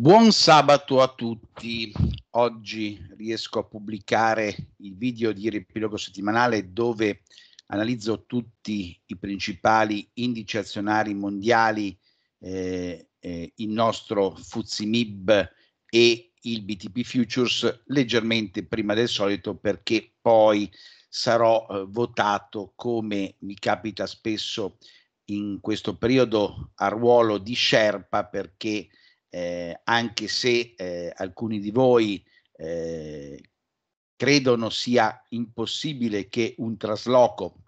Buon sabato a tutti. Oggi riesco a pubblicare il video di riepilogo settimanale dove analizzo tutti i principali indici azionari mondiali, eh, eh, il nostro FUZIMIB e il BTP Futures leggermente prima del solito perché poi sarò eh, votato come mi capita spesso in questo periodo a ruolo di Sherpa perché eh, anche se eh, alcuni di voi eh, credono sia impossibile che un trasloco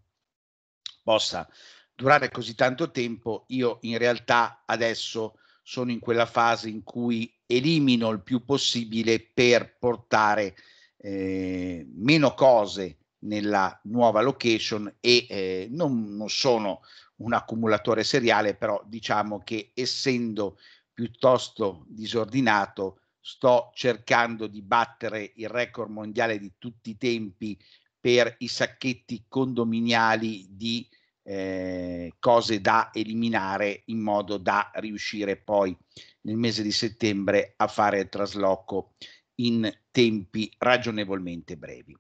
possa durare così tanto tempo, io in realtà adesso sono in quella fase in cui elimino il più possibile per portare eh, meno cose nella nuova location e eh, non, non sono un accumulatore seriale, però diciamo che essendo piuttosto disordinato, sto cercando di battere il record mondiale di tutti i tempi per i sacchetti condominiali di eh, cose da eliminare in modo da riuscire poi nel mese di settembre a fare il trasloco in tempi ragionevolmente brevi.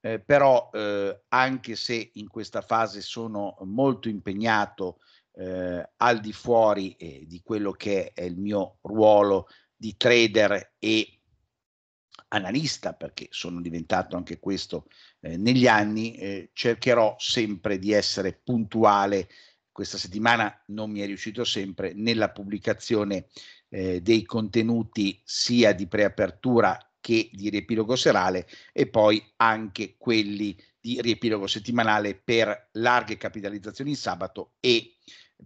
Eh, però eh, anche se in questa fase sono molto impegnato eh, al di fuori eh, di quello che è il mio ruolo di trader e analista, perché sono diventato anche questo eh, negli anni, eh, cercherò sempre di essere puntuale. Questa settimana non mi è riuscito sempre nella pubblicazione eh, dei contenuti sia di preapertura che di riepilogo serale e poi anche quelli di riepilogo settimanale per larghe capitalizzazioni in sabato e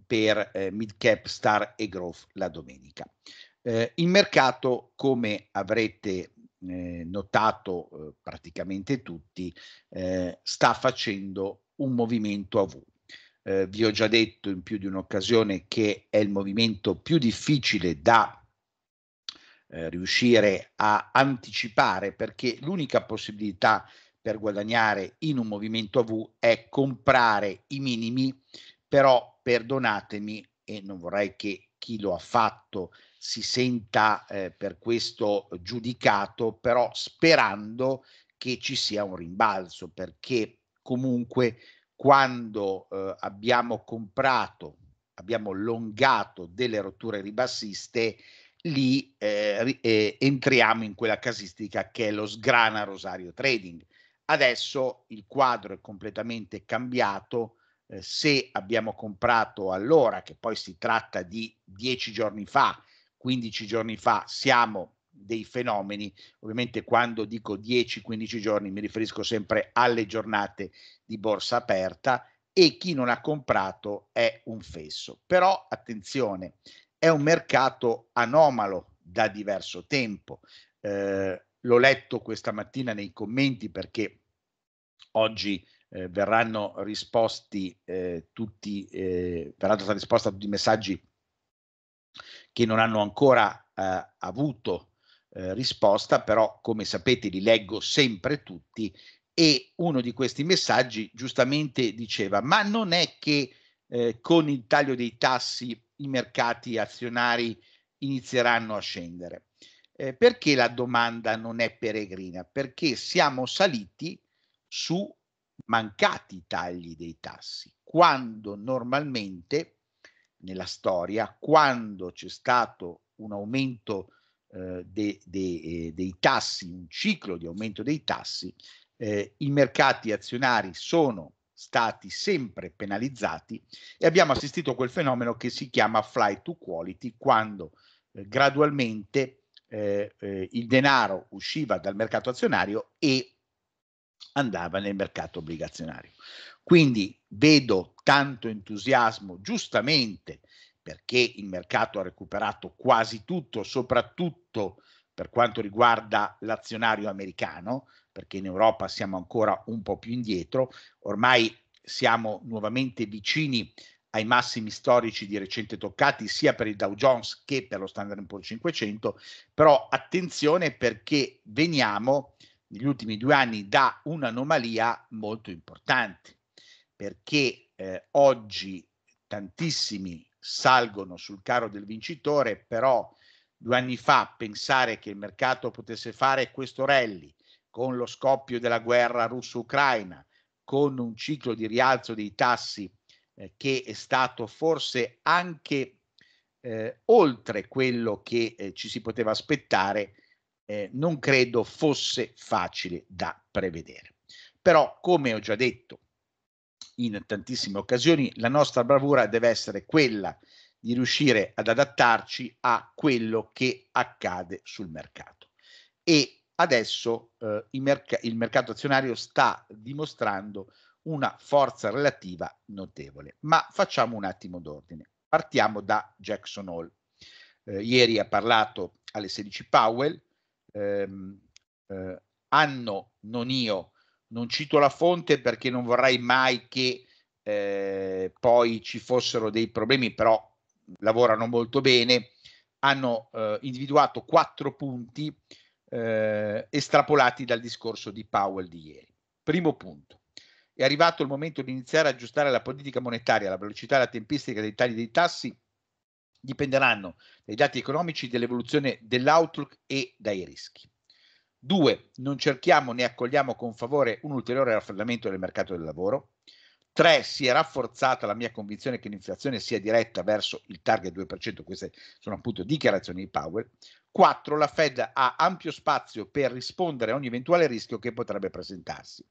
per eh, mid cap, star e growth la domenica. Eh, il mercato, come avrete eh, notato eh, praticamente tutti, eh, sta facendo un movimento a V. Eh, vi ho già detto in più di un'occasione che è il movimento più difficile da eh, riuscire a anticipare perché l'unica possibilità per guadagnare in un movimento a V è comprare i minimi però perdonatemi e non vorrei che chi lo ha fatto si senta eh, per questo giudicato, però sperando che ci sia un rimbalzo, perché comunque quando eh, abbiamo comprato, abbiamo longato delle rotture ribassiste, lì eh, eh, entriamo in quella casistica che è lo sgrana rosario trading. Adesso il quadro è completamente cambiato, eh, se abbiamo comprato allora, che poi si tratta di 10 giorni fa, 15 giorni fa, siamo dei fenomeni. Ovviamente quando dico 10-15 giorni mi riferisco sempre alle giornate di borsa aperta e chi non ha comprato è un fesso. Però attenzione, è un mercato anomalo da diverso tempo. Eh, l'ho letto questa mattina nei commenti perché oggi eh, verranno risposti eh, tutti, eh, verranno data risposta a tutti i messaggi che non hanno ancora eh, avuto eh, risposta, però come sapete li leggo sempre tutti e uno di questi messaggi giustamente diceva ma non è che eh, con il taglio dei tassi i mercati azionari inizieranno a scendere. Eh, perché la domanda non è peregrina? Perché siamo saliti su mancati tagli dei tassi, quando normalmente nella storia, quando c'è stato un aumento eh, de, de, eh, dei tassi, un ciclo di aumento dei tassi, eh, i mercati azionari sono stati sempre penalizzati e abbiamo assistito a quel fenomeno che si chiama fly to quality, quando eh, gradualmente eh, eh, il denaro usciva dal mercato azionario e andava nel mercato obbligazionario. Quindi vedo tanto entusiasmo, giustamente, perché il mercato ha recuperato quasi tutto, soprattutto per quanto riguarda l'azionario americano, perché in Europa siamo ancora un po' più indietro, ormai siamo nuovamente vicini ai massimi storici di recente toccati sia per il Dow Jones che per lo Standard Poor's 500, però attenzione perché veniamo eh, negli ultimi due anni da un'anomalia molto importante, perché eh, oggi tantissimi salgono sul carro del vincitore, però due anni fa pensare che il mercato potesse fare questo rally con lo scoppio della guerra russo-ucraina, con un ciclo di rialzo dei tassi eh, che è stato forse anche eh, oltre quello che eh, ci si poteva aspettare, eh, non credo fosse facile da prevedere. Però, come ho già detto in tantissime occasioni, la nostra bravura deve essere quella di riuscire ad adattarci a quello che accade sul mercato. E adesso eh, il, merc- il mercato azionario sta dimostrando una forza relativa notevole. Ma facciamo un attimo d'ordine. Partiamo da Jackson Hole. Eh, ieri ha parlato alle 16 Powell, ehm, eh, hanno, non io, non cito la fonte perché non vorrei mai che eh, poi ci fossero dei problemi, però lavorano molto bene, hanno eh, individuato quattro punti eh, estrapolati dal discorso di Powell di ieri. Primo punto, è arrivato il momento di iniziare a aggiustare la politica monetaria, la velocità e la tempistica dei tagli dei tassi dipenderanno dai dati economici dell'evoluzione dell'outlook e dai rischi. Due, Non cerchiamo né accogliamo con favore un ulteriore raffreddamento del mercato del lavoro. 3. Si è rafforzata la mia convinzione che l'inflazione sia diretta verso il target 2%, queste sono appunto dichiarazioni di Powell. 4. La Fed ha ampio spazio per rispondere a ogni eventuale rischio che potrebbe presentarsi.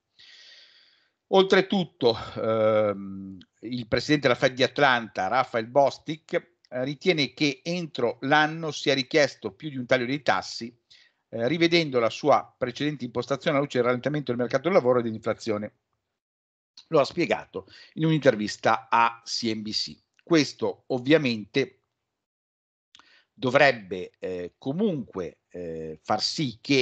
Oltretutto, ehm, il presidente della Fed di Atlanta, Rafael Bostic, eh, ritiene che entro l'anno sia richiesto più di un taglio dei tassi, eh, rivedendo la sua precedente impostazione alla luce del rallentamento del mercato del lavoro e dell'inflazione. Lo ha spiegato in un'intervista a CNBC. Questo ovviamente dovrebbe eh, comunque eh, far sì che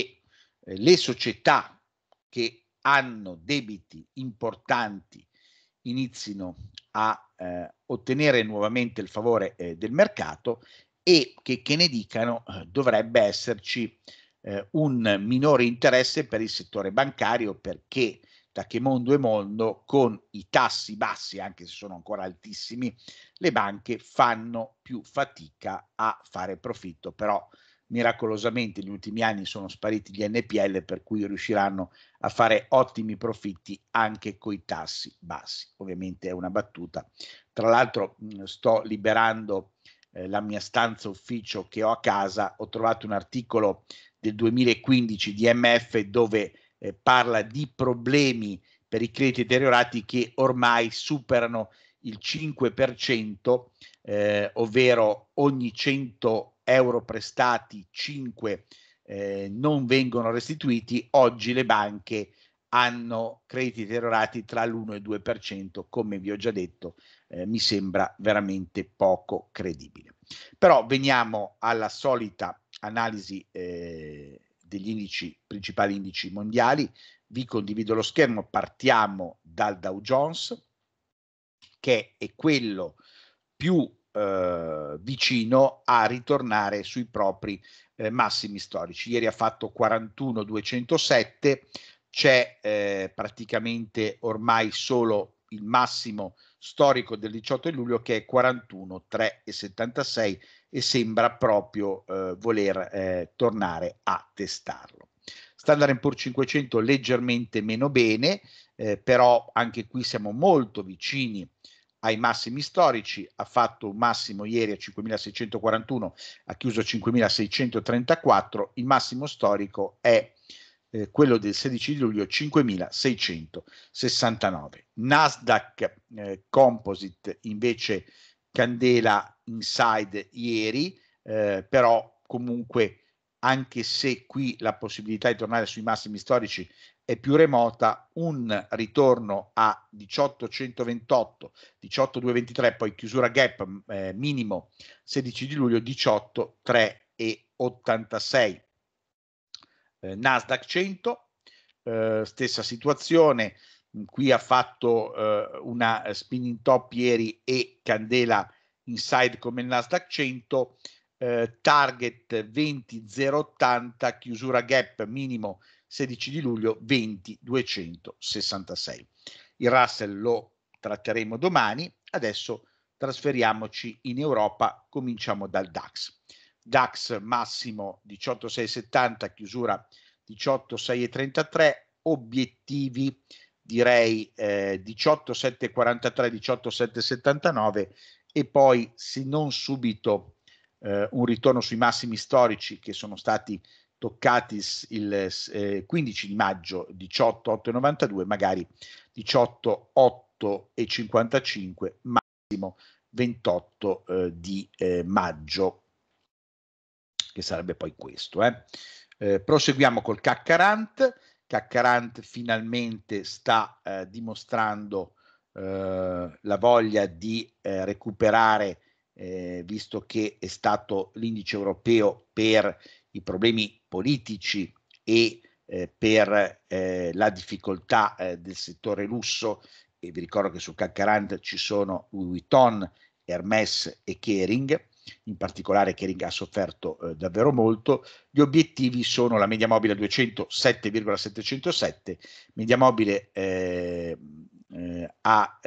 eh, le società che hanno debiti importanti inizino a eh, ottenere nuovamente il favore eh, del mercato e che, che ne dicano eh, dovrebbe esserci eh, un minore interesse per il settore bancario perché da che mondo è mondo con i tassi bassi, anche se sono ancora altissimi, le banche fanno più fatica a fare profitto, però miracolosamente negli ultimi anni sono spariti gli NPL per cui riusciranno a fare ottimi profitti anche con i tassi bassi. Ovviamente è una battuta. Tra l'altro sto liberando eh, la mia stanza ufficio che ho a casa, ho trovato un articolo del 2015 di MF dove eh, parla di problemi per i crediti deteriorati che ormai superano il 5%, eh, ovvero ogni 100 euro prestati, 5 eh, non vengono restituiti, oggi le banche hanno crediti deteriorati tra l'1 e il 2%, come vi ho già detto, eh, mi sembra veramente poco credibile. Però veniamo alla solita analisi eh, degli indici, principali indici mondiali, vi condivido lo schermo, partiamo dal Dow Jones, che è quello più eh, vicino a ritornare sui propri eh, massimi storici. Ieri ha fatto 41,207, c'è eh, praticamente ormai solo il massimo storico del 18 luglio che è 41,376 e sembra proprio eh, voler eh, tornare a testarlo. Standard Poor's 500 leggermente meno bene, eh, però anche qui siamo molto vicini eh, ai massimi storici, ha fatto un massimo ieri a 5.641, ha chiuso a 5.634, il massimo storico è eh, quello del 16 luglio 5.669. Nasdaq eh, Composite invece candela inside ieri, eh, però comunque anche se qui la possibilità di tornare sui massimi storici è più remota un ritorno a 18,128, 18223, poi chiusura gap eh, minimo 16 di luglio 18,3,86. Eh, Nasdaq 100, eh, stessa situazione, mm, qui ha fatto eh, una eh, spinning top ieri e candela inside come il Nasdaq 100, eh, target 20080, chiusura gap minimo 16 di luglio 20266. Il Russell lo tratteremo domani, adesso trasferiamoci in Europa, cominciamo dal DAX. DAX massimo 18670, chiusura 18633, obiettivi direi eh, 18743, 18779 e poi se non subito eh, un ritorno sui massimi storici che sono stati toccatis il eh, 15 di maggio 18,892, magari 18,855, massimo 28 eh, di eh, maggio, che sarebbe poi questo. Eh. Eh, proseguiamo col Caccarant, Caccarant finalmente sta eh, dimostrando la voglia di recuperare, visto che è stato l'indice europeo per i problemi politici e eh, per eh, la difficoltà eh, del settore lusso, e vi ricordo che su CAC ci sono Louis Vuitton, Hermès e Kering, in particolare Kering ha sofferto eh, davvero molto, gli obiettivi sono la media mobile 200 7,707, media mobile eh, eh, a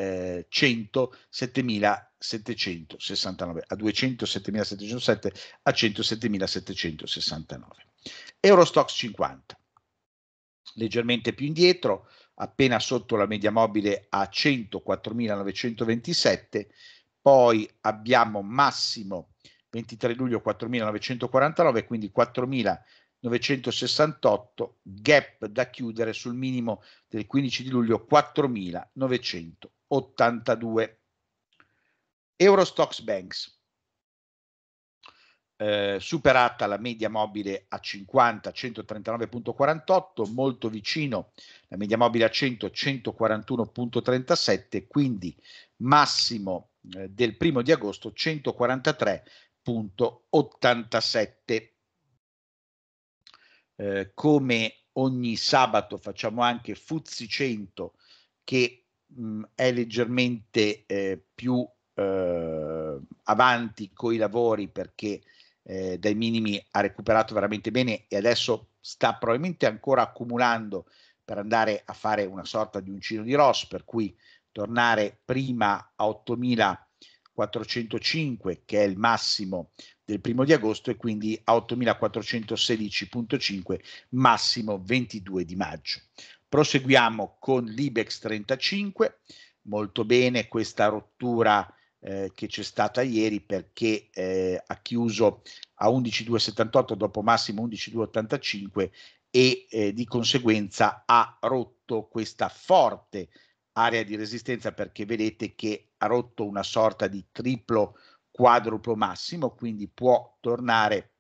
100 7769, a 207,707 7707, a 107,769. Eurostox 50, leggermente più indietro, appena sotto la media mobile a 104.927, poi abbiamo massimo 23 luglio 4.949, quindi 4.968, gap da chiudere sul minimo del 15 di luglio 4.982. Eurostox Banks eh, superata la media mobile a 50, 139.48, molto vicino la media mobile a 100, 141.37, quindi massimo eh, del primo di agosto 143.87. Eh, come ogni sabato facciamo anche Fuzzi 100 che mh, mm, è leggermente eh, più eh, avanti coi lavori perché eh, dai minimi ha recuperato veramente bene e adesso sta probabilmente ancora accumulando per andare a fare una sorta di uncino di Ross, per cui tornare prima a 8.405 che è il massimo del primo di agosto e quindi a 8.416.5 massimo 22 di maggio. Proseguiamo con l'Ibex 35, molto bene questa rottura eh, che c'è stata ieri perché eh, ha chiuso a 11,278 dopo massimo 11,285 e eh, di conseguenza ha rotto questa forte area di resistenza perché vedete che ha rotto una sorta di triplo quadruplo massimo, quindi può tornare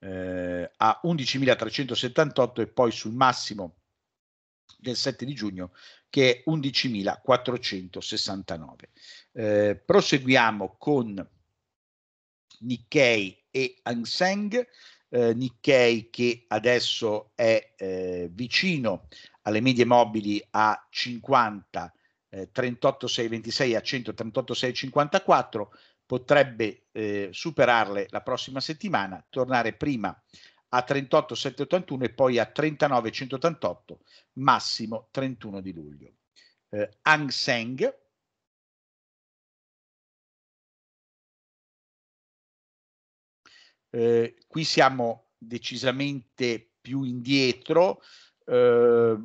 eh, a 11.378 e poi sul massimo del 7 di giugno che è 11.469. Eh, proseguiamo con Nikkei e Anseng. Eh, Nikkei che adesso è eh, vicino alle medie mobili a 50, eh, 38,626 a 138,654, potrebbe eh, superarle la prossima settimana, tornare prima a 38,781 e poi a 39,188, massimo 31 di luglio. Eh, Hang Seng, eh, qui siamo decisamente più indietro, eh,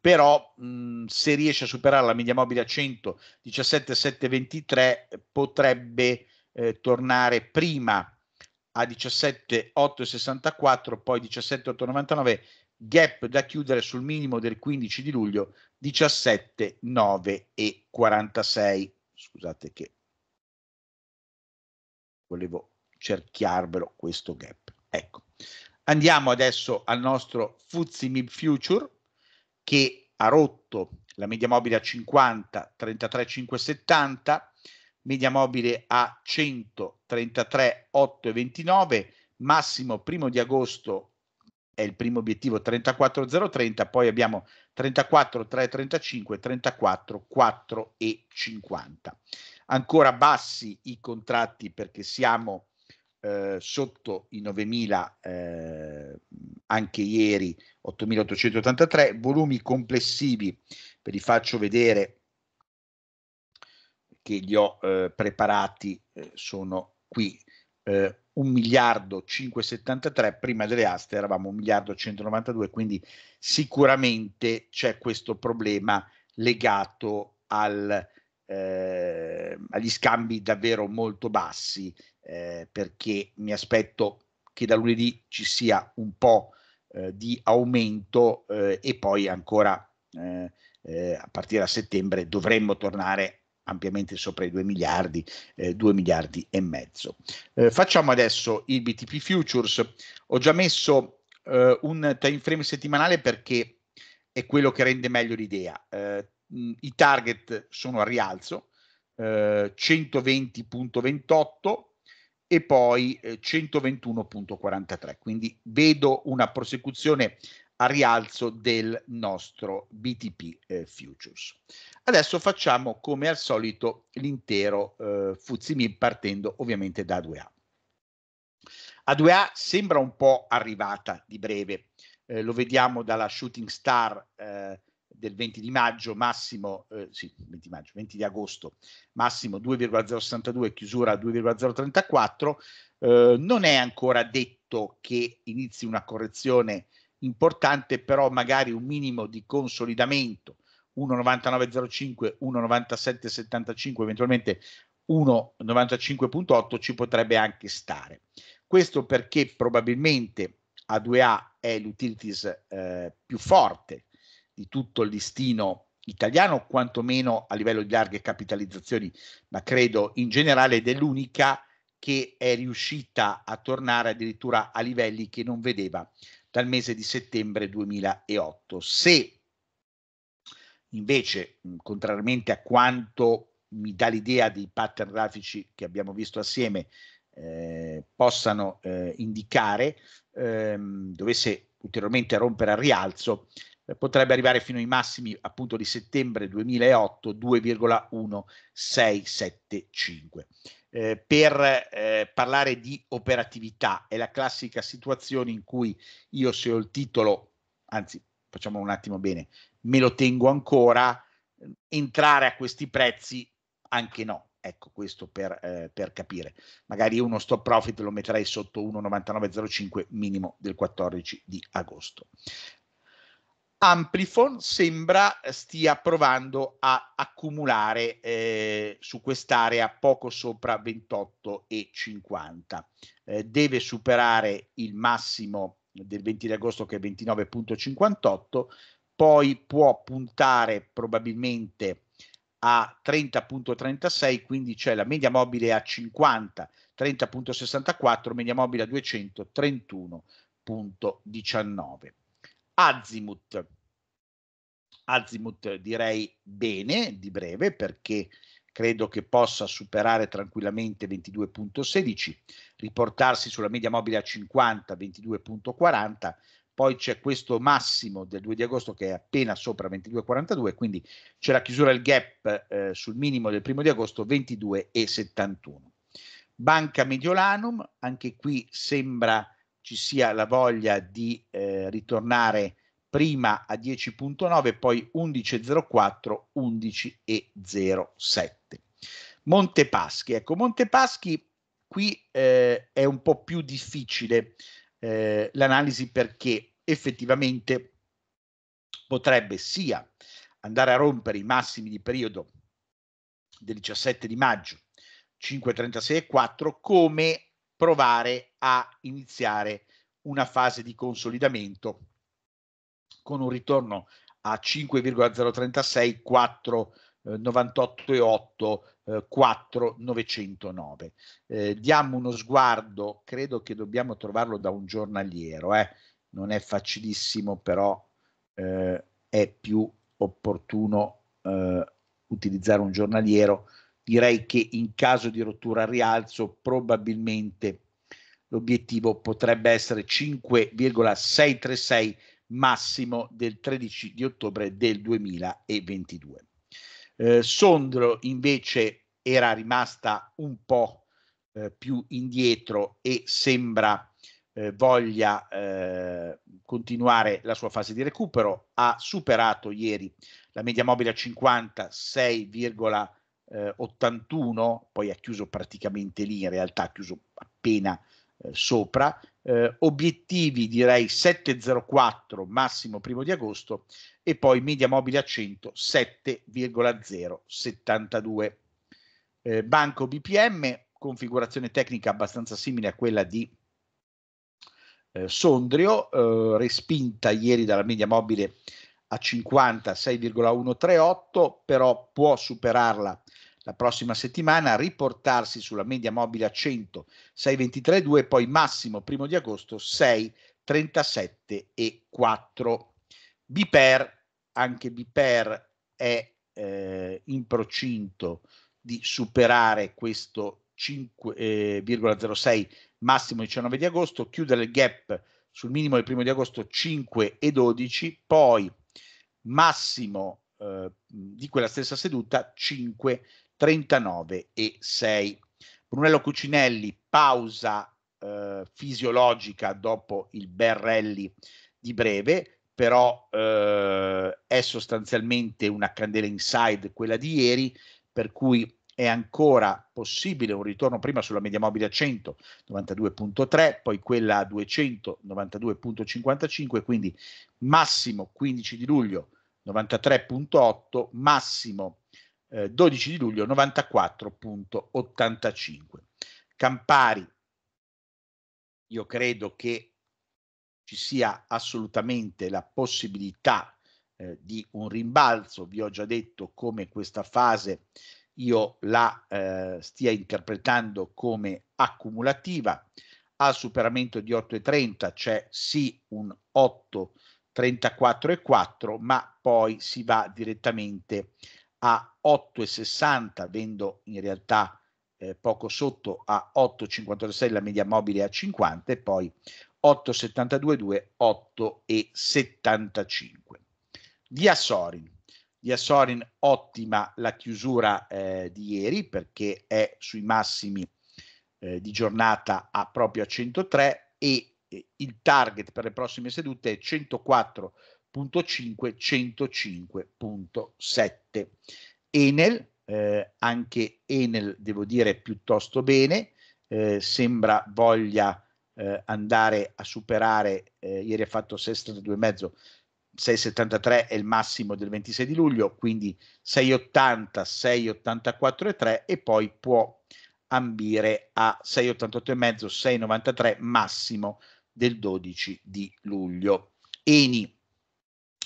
però mh, mm, se riesce a superare la media mobile a 117,723 potrebbe eh, tornare prima a 17,864, poi 17,899, gap da chiudere sul minimo del 15 di luglio 17,946. Scusate che volevo cerchiarvelo questo gap. Ecco. Andiamo adesso al nostro Fuzzi Mib Future che ha rotto la media mobile a 50, 33,570, media mobile a 133,829, massimo primo di agosto è il primo obiettivo 34030, poi abbiamo 34335, 344 e 50. Ancora bassi i contratti perché siamo eh, sotto i 9000 eh, anche ieri 8883, volumi complessivi ve li faccio vedere che gli ho eh, preparati eh, sono qui. Eh, 1 miliardo 573, prima delle aste eravamo 1 miliardo 192, quindi sicuramente c'è questo problema legato al, eh, agli scambi davvero molto bassi, eh, perché mi aspetto che da lunedì ci sia un po' eh, di aumento eh, e poi ancora eh, a partire da settembre dovremmo tornare ampiamente sopra i 2 miliardi, eh, 2 miliardi e mezzo. Eh, facciamo adesso i BTP Futures. Ho già messo eh, un time frame settimanale perché è quello che rende meglio l'idea. Eh, mm, I target sono a rialzo, 120.28 eh, e poi 121.43, eh, quindi vedo una prosecuzione a rialzo del nostro BTP eh, Futures. Adesso facciamo come al solito l'intero eh, Fuzimib partendo ovviamente da 2 a A2A sembra un po' arrivata di breve, eh, lo vediamo dalla shooting star eh, del 20 di maggio, massimo, eh, sì, 20 maggio, 20 di agosto, massimo 2,062, chiusura 2,034, eh, non è ancora detto che inizi una correzione importante però magari un minimo di consolidamento 1,9905, 1,9775, eventualmente 1,95.8 ci potrebbe anche stare. Questo perché probabilmente A2A è l'utilities eh, più forte di tutto il listino italiano, quantomeno a livello di larghe capitalizzazioni, ma credo in generale ed è l'unica che è riuscita a tornare addirittura a livelli che non vedeva dal mese di settembre 2008. Se invece, contrariamente a quanto mi dà l'idea dei pattern grafici che abbiamo visto assieme, eh, possano eh, indicare, ehm, dovesse ulteriormente rompere al rialzo, eh, potrebbe arrivare fino ai massimi appunto di settembre 2008 2,1675 eh, per eh, parlare di operatività. È la classica situazione in cui io se ho il titolo, anzi facciamo un attimo bene, me lo tengo ancora, entrare a questi prezzi anche no. Ecco questo per, eh, per capire. Magari uno stop profit lo metterei sotto 1,9905 minimo del 14 di agosto. Amplifon sembra stia provando a accumulare eh, su quest'area poco sopra 28,50. Eh, deve superare il massimo del 20 di agosto che è 29,58, poi può puntare probabilmente a 30.36, quindi c'è la media mobile a 50, 30.64, media mobile a 231.19. Azimut. Azimut direi bene di breve perché credo che possa superare tranquillamente 22.16, riportarsi sulla media mobile a 50, 22.40, poi c'è questo massimo del 2 di agosto che è appena sopra 22,42, quindi c'è la chiusura del gap eh, sul minimo del 1 di agosto 22,71. Banca Mediolanum, anche qui sembra ci sia la voglia di eh, ritornare prima a 10.9, poi 11.04, 11.07. Montepaschi, ecco, Montepaschi qui eh, è un po' più difficile eh, l'analisi perché effettivamente potrebbe sia andare a rompere i massimi di periodo del 17 di maggio 5.36 e 4 come provare a iniziare una fase di consolidamento con un ritorno a 5,036, 4,98,8, eh, 4,909. Eh, eh, diamo uno sguardo, credo che dobbiamo trovarlo da un giornaliero, eh. non è facilissimo però eh, è più opportuno eh, utilizzare un giornaliero direi che in caso di rottura al rialzo probabilmente l'obiettivo potrebbe essere 5,636 massimo del 13 di ottobre del 2022. Eh, Sondro invece era rimasta un po' eh, più indietro e sembra eh, voglia eh, continuare la sua fase di recupero, ha superato ieri la media mobile a 50, 6,5 eh, 81, poi ha chiuso praticamente lì, in realtà ha chiuso appena eh, sopra, eh, obiettivi direi 704 massimo primo di agosto e poi media mobile a 100 7,072. Eh, banco BPM, configurazione tecnica abbastanza simile a quella di eh, Sondrio, eh, respinta ieri dalla media mobile a 50 6,138 però può superarla la prossima settimana, riportarsi sulla media mobile a 100, 6,23,2 e poi massimo primo di agosto e 4. Biper, anche Biper è eh, in procinto di superare questo 5,06 eh, massimo 19 di agosto, chiudere il gap sul minimo del primo di agosto 5 e 12, poi massimo eh, di quella stessa seduta 5 39 e 6. Brunello Cucinelli pausa eh, fisiologica dopo il Berrelli di breve, però eh, è sostanzialmente una candela inside quella di ieri, per cui è ancora possibile un ritorno prima sulla media mobile a 192.3, poi quella a 200, quindi massimo 15 di luglio 93.8, massimo eh, 12 di luglio 94.85. Campari, io credo che ci sia assolutamente la possibilità eh, di un rimbalzo, vi ho già detto come questa fase io la eh, stia interpretando come accumulativa. Al superamento di 8,30 c'è sì un 8,34,4, ma poi si va direttamente a 8,60 vendo in realtà eh, poco sotto a 8,56 la media mobile a 50 e poi 8,72 8,75 via Sorin via Sorin ottima la chiusura eh, di ieri perché è sui massimi eh, di giornata a proprio a 103 e eh, il target per le prossime sedute è 104 105.105.7. Enel, eh, anche Enel devo dire piuttosto bene, eh, sembra voglia eh, andare a superare, eh, ieri ha fatto 6,72,5, 6,73 è il massimo del 26 di luglio, quindi 6,80, 6,84,3 e poi può ambire a 6,88,5, 6,93 massimo del 12 di luglio. Eni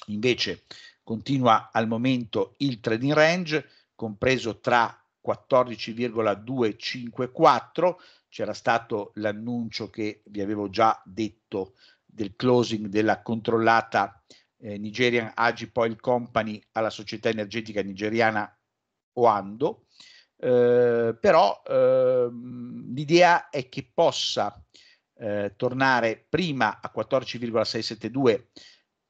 Invece continua al momento il trading range, compreso tra 14,254, c'era stato l'annuncio che vi avevo già detto del closing della controllata eh, Nigerian Oil Company alla società energetica nigeriana Oando, eh, però eh, l'idea è che possa eh, tornare prima a 14,672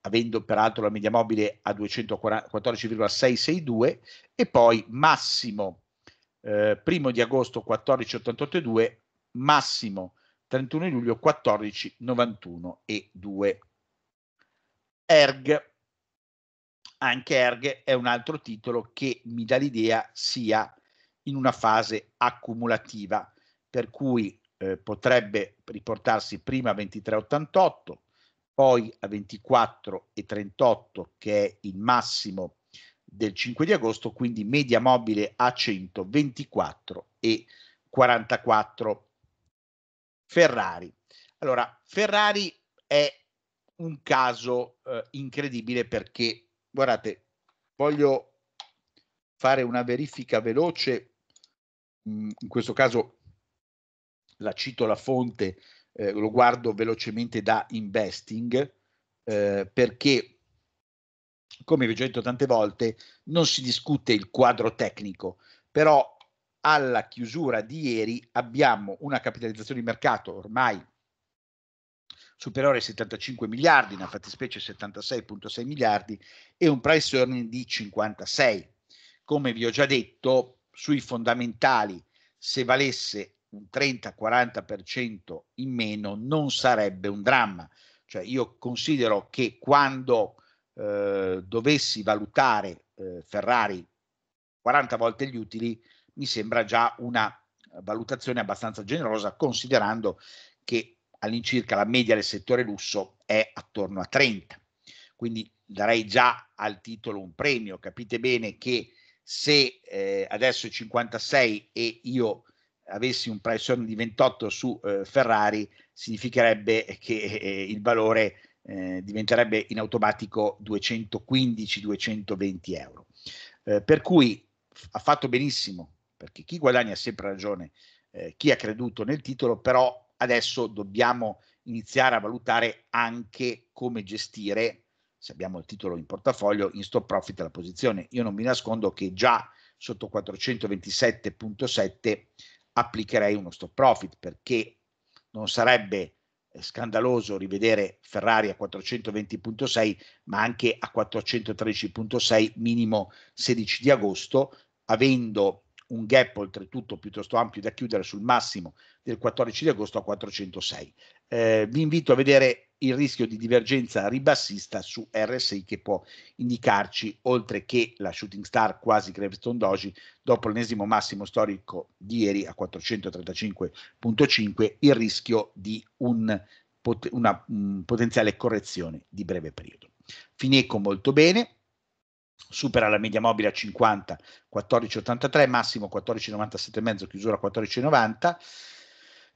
avendo peraltro la media mobile a 214,662 e poi massimo eh, primo di agosto 14,882, massimo 31 luglio 14,91 e 2. ERG, anche ERG è un altro titolo che mi dà l'idea sia in una fase accumulativa, per cui eh, potrebbe riportarsi prima a 23,88, poi a 24 e 38 che è il massimo del 5 di agosto, quindi media mobile a 124 e 44. Ferrari. Allora, Ferrari è un caso eh, incredibile perché, guardate, voglio fare una verifica veloce, mh, mm, in questo caso la cito la fonte eh, lo guardo velocemente da investing, eh, perché, come vi ho detto tante volte, non si discute il quadro tecnico, però alla chiusura di ieri abbiamo una capitalizzazione di mercato ormai superiore ai 75 miliardi, una fattispecie 76.6 miliardi e un price earning di 56. Come vi ho già detto, sui fondamentali, se valesse un 30-40% in meno non sarebbe un dramma. Cioè io considero che quando eh, dovessi valutare eh, Ferrari 40 volte gli utili, mi sembra già una valutazione abbastanza generosa, considerando che all'incirca la media del settore lusso è attorno a 30. Quindi darei già al titolo un premio. Capite bene che se eh, adesso è 56 e io avessi un price earning di 28 su eh, Ferrari significherebbe che eh, il valore eh, diventerebbe in automatico 215-220 euro. Eh, per cui ha fatto benissimo, perché chi guadagna ha sempre ragione, eh, chi ha creduto nel titolo, però adesso dobbiamo iniziare a valutare anche come gestire, se abbiamo il titolo in portafoglio, in stop profit la posizione. Io non mi nascondo che già sotto 427.7 applicherei uno stop profit perché non sarebbe eh, scandaloso rivedere Ferrari a 420.6 ma anche a 413.6 minimo 16 di agosto avendo un gap oltretutto piuttosto ampio da chiudere sul massimo del 14 di agosto a 406. Eh, vi invito a vedere il rischio di divergenza ribassista su RSI che può indicarci, oltre che la shooting star quasi Gravestone Doji, dopo l'ennesimo massimo storico di ieri a 435.5, il rischio di un, una um, potenziale correzione di breve periodo. Fineco molto bene, supera la media mobile a 50, 14,83, massimo 14,97,5, chiusura 14,90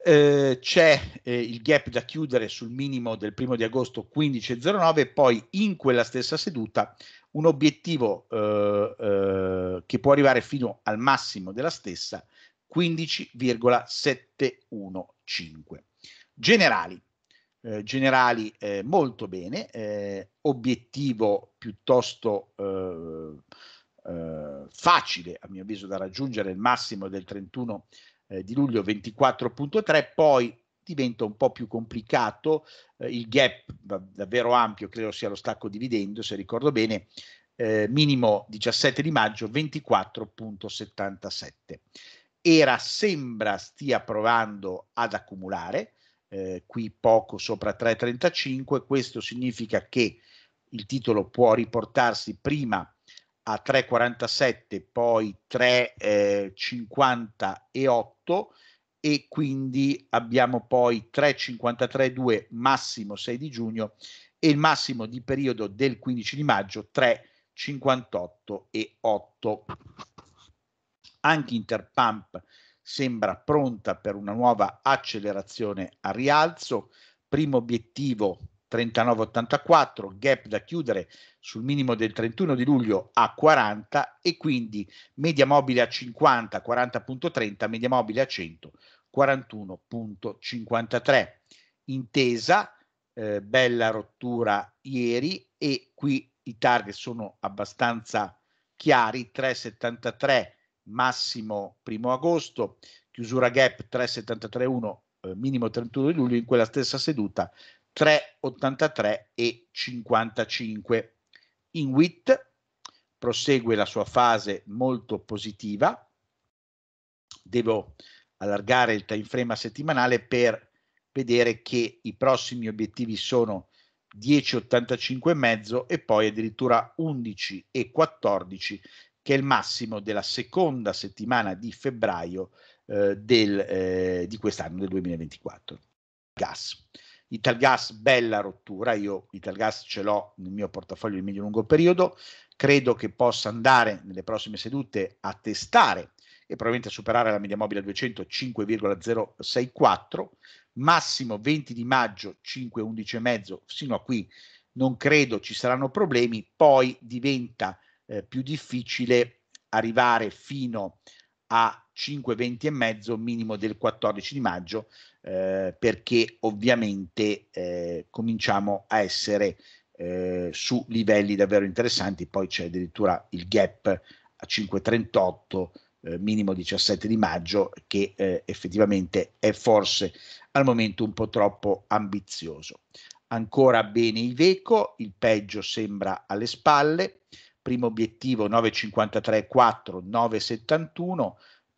eh, c'è eh, il gap da chiudere sul minimo del primo di agosto 15.09 poi in quella stessa seduta un obiettivo eh, eh, che può arrivare fino al massimo della stessa 15,715. Generali, eh, generali molto bene, obiettivo piuttosto facile a mio avviso da raggiungere il massimo del 31 eh, di luglio 24.3, poi diventa un po' più complicato, eh, il gap davvero ampio credo sia lo stacco dividendo, se ricordo bene, eh, minimo 17 di maggio 24.77. Era sembra stia provando ad accumulare, eh, qui poco sopra 3.35, questo significa che il titolo può riportarsi prima a 3.47, poi 3.50 eh, e 8 8 e quindi abbiamo poi 3,53,2 massimo 6 di giugno e il massimo di periodo del 15 di maggio 3,58 e 8. Anche Interpump sembra pronta per una nuova accelerazione a rialzo, primo obiettivo 39,84, gap da chiudere sul minimo del 31 di luglio a 40 e quindi media mobile a 50, 40.30, media mobile a 100, 41.53. Intesa, eh, bella rottura ieri e qui i target sono abbastanza chiari, 3,73 massimo primo agosto, chiusura gap 3,731 eh, minimo 31 di luglio, in quella stessa seduta 3,83 e 55. In WIT prosegue la sua fase molto positiva. Devo allargare il time frame settimanale per vedere che i prossimi obiettivi sono 10,85,5 e poi addirittura 11,14 che è il massimo della seconda settimana di febbraio eh, del, eh, di quest'anno del 2024. Gas. Italgas bella rottura, io Italgas ce l'ho nel mio portafoglio di medio lungo periodo, credo che possa andare nelle prossime sedute a testare e probabilmente a superare la media mobile 200 5,064, massimo 20 di maggio 5,11 e mezzo, fino a qui non credo ci saranno problemi, poi diventa eh, più difficile arrivare fino a 5,20 e mezzo minimo del 14 di maggio eh, perché ovviamente eh, cominciamo a essere eh, su livelli davvero interessanti, poi c'è addirittura il gap a 5,38 eh, minimo 17 di maggio che eh, effettivamente è forse al momento un po' troppo ambizioso. Ancora bene Iveco, il peggio sembra alle spalle, primo obiettivo 9,53,4, 9,71,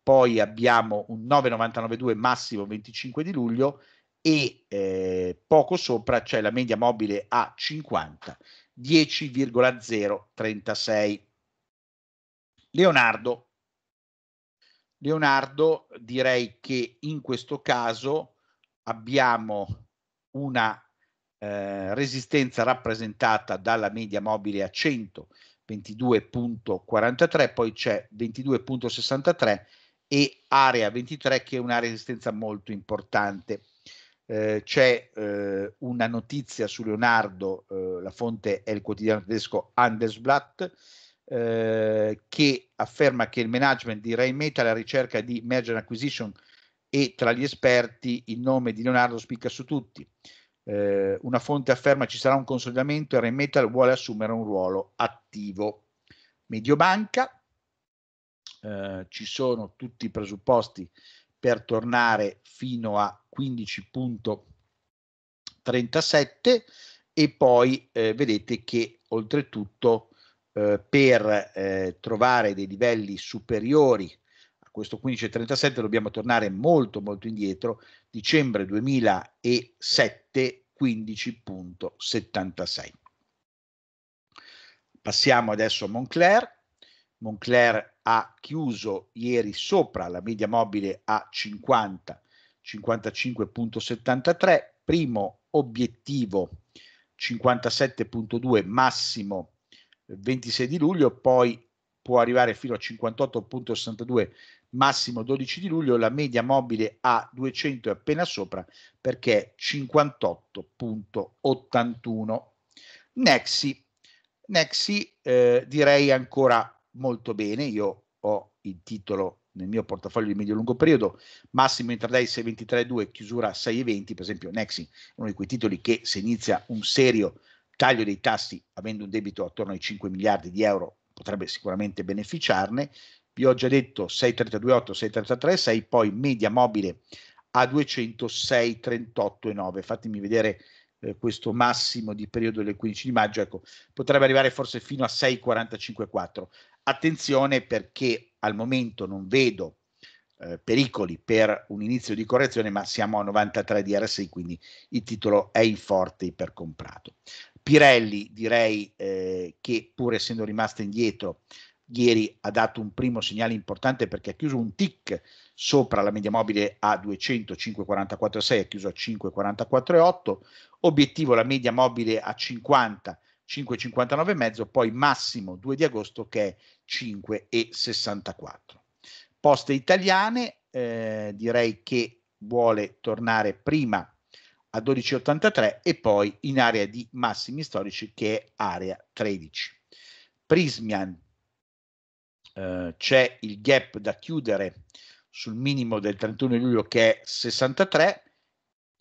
poi abbiamo un 9,992 massimo 25 di luglio e eh, poco sopra c'è cioè la media mobile a 50 10,036 Leonardo Leonardo direi che in questo caso abbiamo una eh, resistenza rappresentata dalla media mobile a 100 22.43 poi c'è 22.63 e area 23 che è una resistenza molto importante. Eh, c'è eh, una notizia su Leonardo, eh, la fonte è il quotidiano tedesco Handelsblatt, eh, che afferma che il management di Rheinmetall alla ricerca di merger acquisition e tra gli esperti il nome di Leonardo spicca su tutti. Eh, una fonte afferma ci sarà un consolidamento e Rheinmetall vuole assumere un ruolo attivo. Mediobanca, eh, ci sono tutti i presupposti per tornare fino a 15.37 e poi eh, vedete che oltretutto eh, per eh, trovare dei livelli superiori a questo 15.37 dobbiamo tornare molto molto indietro, dicembre 2007 15.76. Passiamo adesso a Moncler Moncler ha chiuso ieri sopra la media mobile a 50, 55.73, primo obiettivo 57.2 massimo 26 eh, di luglio, poi può arrivare fino a 58.62 massimo 12 di luglio, la media mobile a 200 è appena sopra perché 58.81. Nexi, Nexi eh, direi ancora molto bene, io ho il titolo nel mio portafoglio di medio-lungo periodo, massimo intraday 6,23,2, chiusura 6,20, per esempio Nexi, è uno di quei titoli che se inizia un serio taglio dei tassi, avendo un debito attorno ai 5 miliardi di euro, potrebbe sicuramente beneficiarne, vi ho già detto 6,32,8, 6,33,6, poi media mobile a 206,38,9, fatemi vedere eh, questo massimo di periodo del 15 di maggio, ecco, potrebbe arrivare forse fino a 6,45,4. Attenzione perché al momento non vedo eh, pericoli per un inizio di correzione, ma siamo a 93 di RSI, quindi il titolo è in forte ipercomprato. Pirelli direi eh, che pur essendo rimasta indietro, ieri ha dato un primo segnale importante perché ha chiuso un tick sopra la media mobile a 200, 5,44,6, ha chiuso a 5,44,8, obiettivo la media mobile a 50, 5,59,5, poi massimo 2 di agosto che è 5,64. Poste italiane, eh, direi che vuole tornare prima a 12,83 e poi in area di massimi storici che è area 13. Prismian, eh, c'è il gap da chiudere sul minimo del 31 luglio che è 63,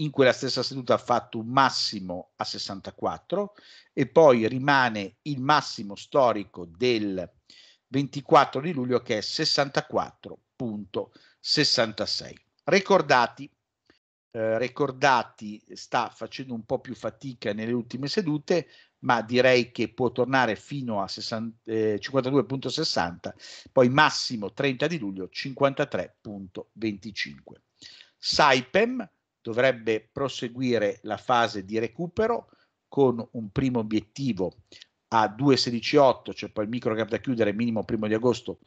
in quella stessa seduta ha fatto un massimo a 64 e poi rimane il massimo storico del 24 di luglio che è 64.66. Ricordati, eh, ricordati sta facendo un po' più fatica nelle ultime sedute, ma direi che può tornare fino a 60, eh, 52.60, poi massimo 30 di luglio 53.25. Saipem dovrebbe proseguire la fase di recupero con un primo obiettivo a 2,16,8, cioè poi il micro gap da chiudere minimo primo di agosto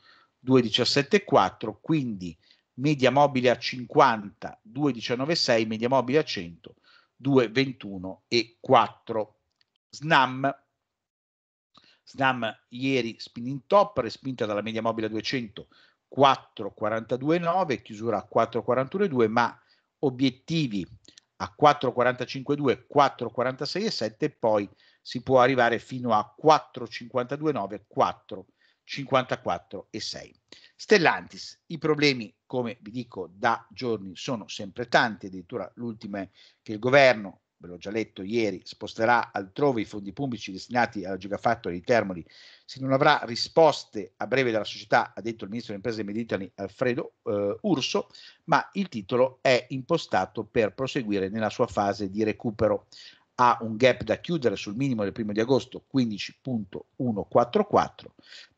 2,17,4, quindi media mobile a 50, 2,19,6, media mobile a 100, 2,21 e 4. Snam, Snam ieri spinning top, respinta dalla media mobile a 200, 4,42,9, chiusura a 4,41,2, ma obiettivi a 4,45,2, 4,46,7 e poi si può arrivare fino a 4,52,9, 6. Stellantis, i problemi, come vi dico da giorni, sono sempre tanti, addirittura l'ultima è che il governo ve l'ho già letto ieri, sposterà altrove i fondi pubblici destinati alla Gigafactory di Termoli se non avrà risposte a breve dalla società, ha detto il ministro delle imprese Mediterranee Alfredo eh, Urso, ma il titolo è impostato per proseguire nella sua fase di recupero. Ha un gap da chiudere sul minimo del primo di agosto 15.144,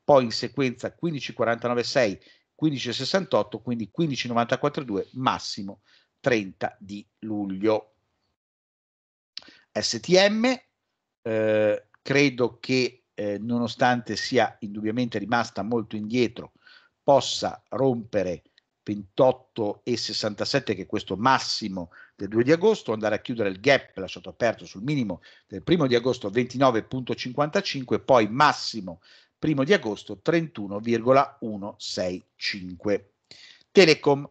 poi in sequenza 15.496, 15.68, quindi 15.942, massimo 30 di luglio. STM. Eh, credo che eh, nonostante sia indubbiamente rimasta molto indietro, possa rompere 28 e 67 che è questo massimo del 2 di agosto, andare a chiudere il gap lasciato aperto sul minimo del 1 di agosto 29.55 poi massimo 1 di agosto 31,165. Telecom,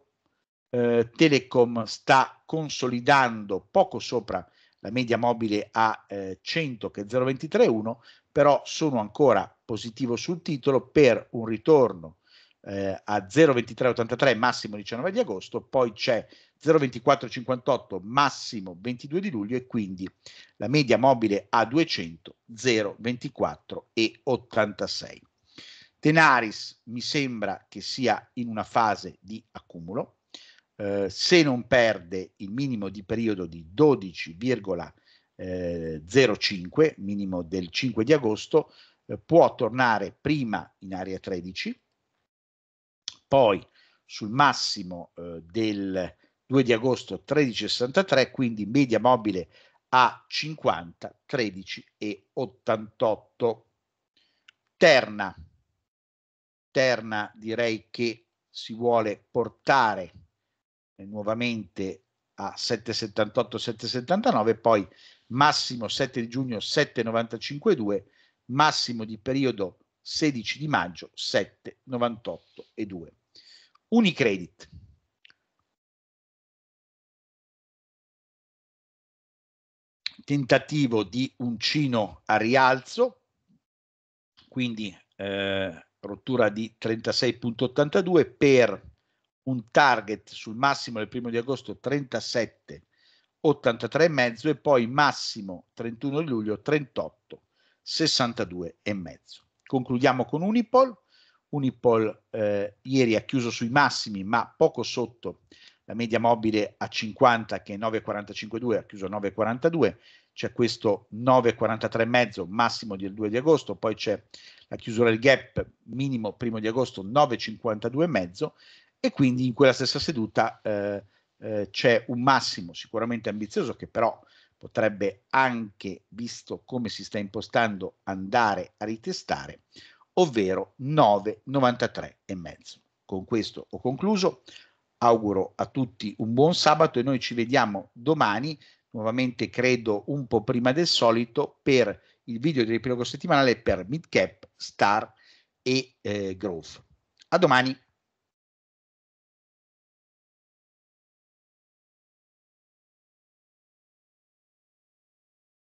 eh, Telecom sta consolidando poco sopra la media mobile a eh, 100 che è 0,231, però sono ancora positivo sul titolo per un ritorno eh, a 0,2383 massimo 19 di agosto, poi c'è 0,2458 massimo 22 di luglio e quindi la media mobile a 200 0,2486. Tenaris mi sembra che sia in una fase di accumulo, eh, se non perde il minimo di periodo di 12,05, eh, minimo del 5 di agosto, eh, può tornare prima in area 13, poi sul massimo eh, del 2 di agosto 13,63, quindi media mobile a 50, 13 e 88. Terna, terna direi che si vuole portare eh, nuovamente a 7,78 7,79 poi massimo 7 di giugno 7,95,2 massimo di periodo 16 di maggio 7,98,2 Unicredit tentativo di uncino a rialzo quindi eh, rottura di 36,82 per un target sul massimo del primo di agosto 37, 83,5 e poi massimo 31 di luglio 38, mezzo Concludiamo con Unipol. Unipol eh, ieri ha chiuso sui massimi ma poco sotto la media mobile a 50 che è 9,45,2, ha chiuso 9,42, c'è questo 943 e mezzo massimo del 2 di agosto, poi c'è la chiusura del gap minimo primo di agosto 952 e mezzo e quindi in quella stessa seduta eh, eh, c'è un massimo sicuramente ambizioso che però potrebbe anche, visto come si sta impostando, andare a ritestare, ovvero 9,93 e mezzo. Con questo ho concluso, auguro a tutti un buon sabato e noi ci vediamo domani, nuovamente credo un po' prima del solito, per il video di riepilogo settimanale per Midcap, Star e eh, Grove. A domani!